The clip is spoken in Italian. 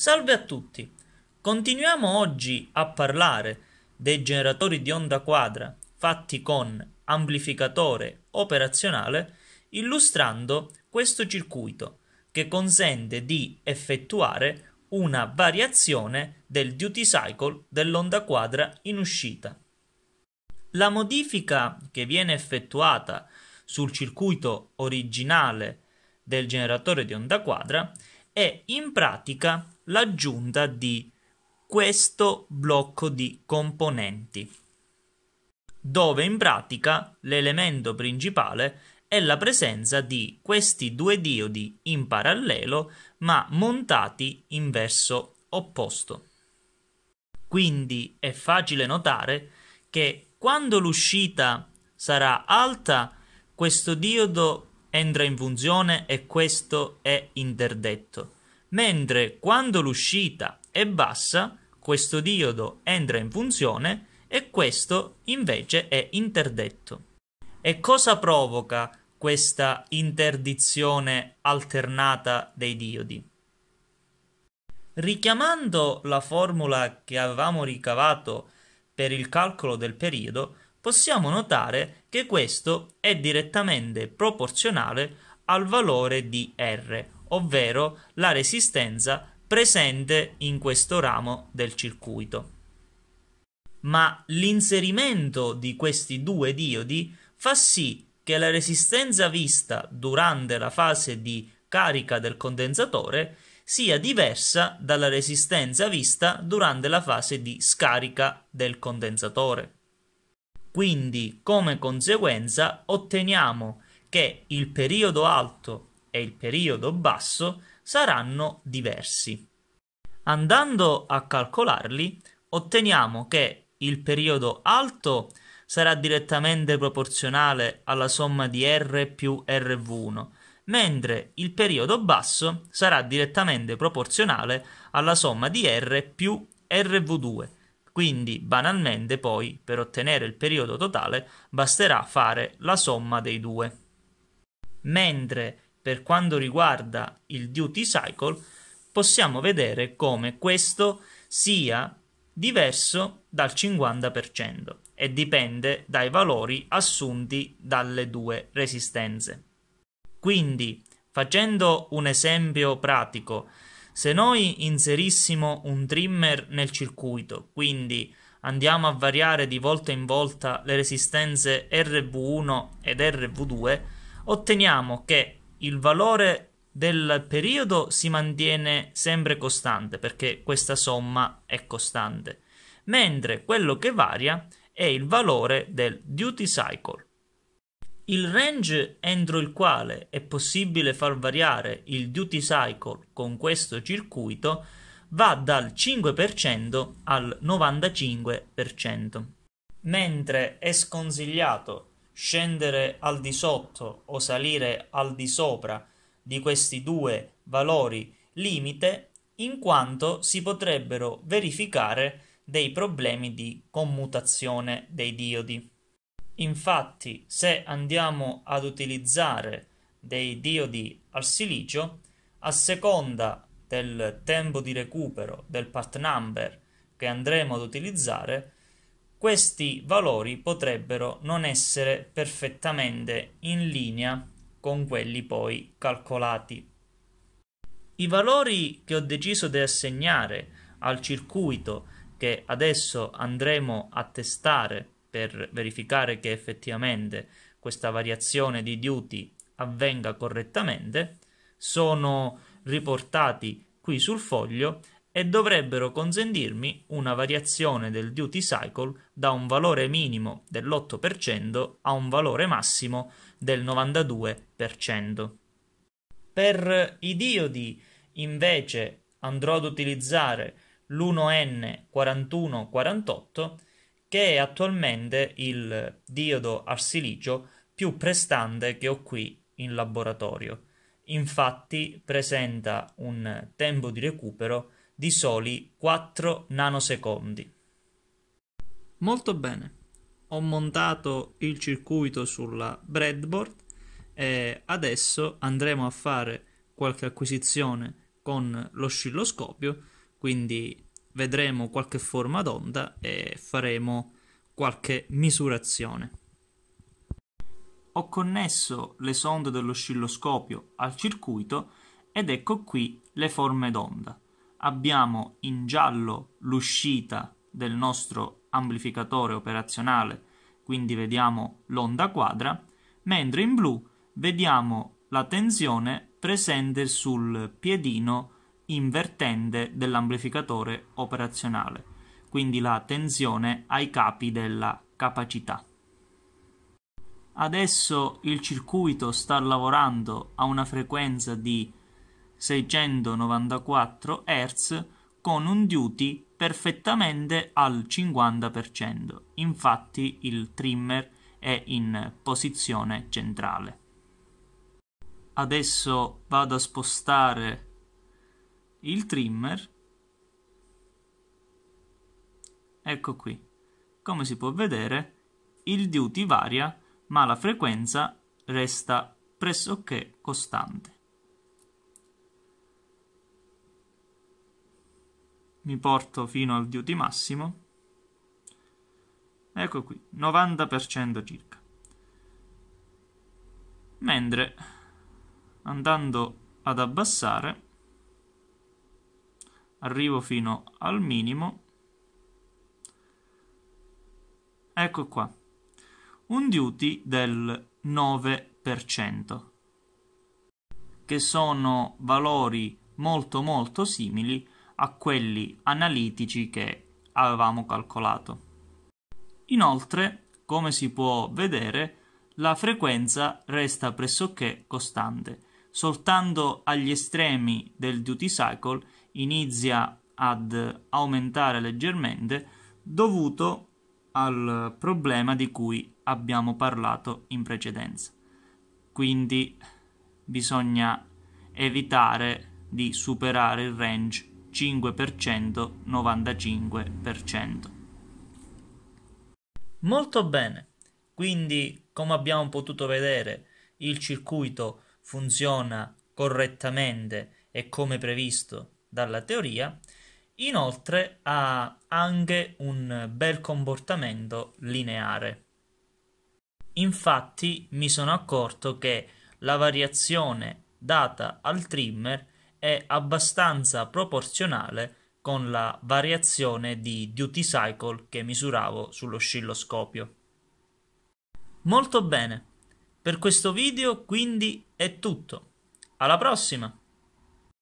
Salve a tutti! Continuiamo oggi a parlare dei generatori di onda quadra fatti con amplificatore operazionale illustrando questo circuito che consente di effettuare una variazione del duty cycle dell'onda quadra in uscita. La modifica che viene effettuata sul circuito originale del generatore di onda quadra è in pratica l'aggiunta di questo blocco di componenti, dove in pratica l'elemento principale è la presenza di questi due diodi in parallelo ma montati in verso opposto. Quindi è facile notare che quando l'uscita sarà alta, questo diodo entra in funzione e questo è interdetto mentre quando l'uscita è bassa questo diodo entra in funzione e questo invece è interdetto. E cosa provoca questa interdizione alternata dei diodi? Richiamando la formula che avevamo ricavato per il calcolo del periodo, possiamo notare che questo è direttamente proporzionale al valore di R, ovvero la resistenza presente in questo ramo del circuito. Ma l'inserimento di questi due diodi fa sì che la resistenza vista durante la fase di carica del condensatore sia diversa dalla resistenza vista durante la fase di scarica del condensatore. Quindi, come conseguenza, otteniamo che il periodo alto e il periodo basso saranno diversi. Andando a calcolarli, otteniamo che il periodo alto sarà direttamente proporzionale alla somma di R più RV1, mentre il periodo basso sarà direttamente proporzionale alla somma di R più RV2. Quindi banalmente poi per ottenere il periodo totale basterà fare la somma dei due. Mentre per quanto riguarda il duty cycle, possiamo vedere come questo sia diverso dal 50% e dipende dai valori assunti dalle due resistenze. Quindi, facendo un esempio pratico, se noi inserissimo un trimmer nel circuito, quindi andiamo a variare di volta in volta le resistenze RV1 ed RV2, otteniamo che il valore del periodo si mantiene sempre costante perché questa somma è costante, mentre quello che varia è il valore del duty cycle. Il range entro il quale è possibile far variare il duty cycle con questo circuito va dal 5% al 95%, mentre è sconsigliato scendere al di sotto o salire al di sopra di questi due valori limite in quanto si potrebbero verificare dei problemi di commutazione dei diodi. Infatti, se andiamo ad utilizzare dei diodi al silicio, a seconda del tempo di recupero del part number che andremo ad utilizzare, questi valori potrebbero non essere perfettamente in linea con quelli poi calcolati. I valori che ho deciso di assegnare al circuito che adesso andremo a testare per verificare che effettivamente questa variazione di duty avvenga correttamente sono riportati qui sul foglio e dovrebbero consentirmi una variazione del duty cycle da un valore minimo dell'8% a un valore massimo del 92%. Per i diodi invece andrò ad utilizzare l'1N4148 che è attualmente il diodo arsiligio più prestante che ho qui in laboratorio. Infatti presenta un tempo di recupero di soli 4 nanosecondi. Molto bene, ho montato il circuito sulla breadboard e adesso andremo a fare qualche acquisizione con l'oscilloscopio, quindi vedremo qualche forma d'onda e faremo qualche misurazione. Ho connesso le sonde dell'oscilloscopio al circuito ed ecco qui le forme d'onda abbiamo in giallo l'uscita del nostro amplificatore operazionale, quindi vediamo l'onda quadra, mentre in blu vediamo la tensione presente sul piedino invertente dell'amplificatore operazionale, quindi la tensione ai capi della capacità. Adesso il circuito sta lavorando a una frequenza di 694 Hz con un duty perfettamente al 50%, infatti il trimmer è in posizione centrale. Adesso vado a spostare il trimmer, ecco qui, come si può vedere il duty varia ma la frequenza resta pressoché costante. mi porto fino al duty massimo ecco qui 90% circa mentre andando ad abbassare arrivo fino al minimo ecco qua un duty del 9% che sono valori molto molto simili a quelli analitici che avevamo calcolato. Inoltre, come si può vedere, la frequenza resta pressoché costante. Soltanto agli estremi del duty cycle inizia ad aumentare leggermente dovuto al problema di cui abbiamo parlato in precedenza. Quindi bisogna evitare di superare il range 5%, 95%. Molto bene, quindi come abbiamo potuto vedere il circuito funziona correttamente e come previsto dalla teoria, inoltre ha anche un bel comportamento lineare. Infatti mi sono accorto che la variazione data al trimmer è abbastanza proporzionale con la variazione di duty cycle che misuravo sull'oscilloscopio. Molto bene, per questo video quindi è tutto. Alla prossima!